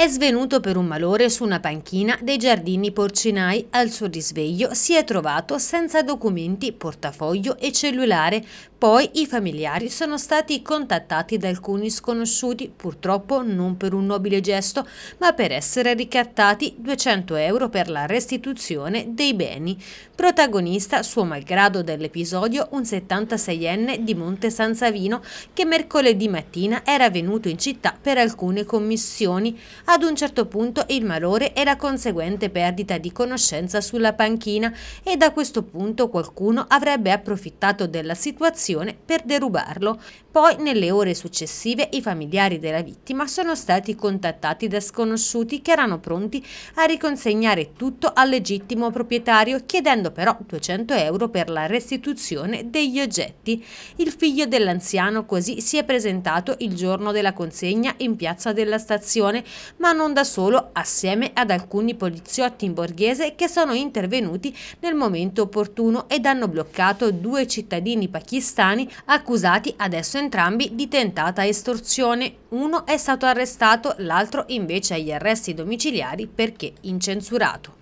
è svenuto per un malore su una panchina dei giardini porcinai. Al suo risveglio si è trovato senza documenti, portafoglio e cellulare. Poi i familiari sono stati contattati da alcuni sconosciuti, purtroppo non per un nobile gesto, ma per essere ricattati 200 euro per la restituzione dei beni. Protagonista, suo malgrado dell'episodio, un 76enne di Monte San Savino che mercoledì mattina era venuto in città per alcune commissioni. Ad un certo punto il malore e la conseguente perdita di conoscenza sulla panchina e da questo punto qualcuno avrebbe approfittato della situazione per derubarlo. Poi nelle ore successive i familiari della vittima sono stati contattati da sconosciuti che erano pronti a riconsegnare tutto al legittimo proprietario chiedendo però 200 euro per la restituzione degli oggetti. Il figlio dell'anziano così si è presentato il giorno della consegna in piazza della stazione ma non da solo, assieme ad alcuni poliziotti in borghese che sono intervenuti nel momento opportuno ed hanno bloccato due cittadini pakistani accusati adesso entrambi di tentata estorsione. Uno è stato arrestato, l'altro invece agli arresti domiciliari perché incensurato.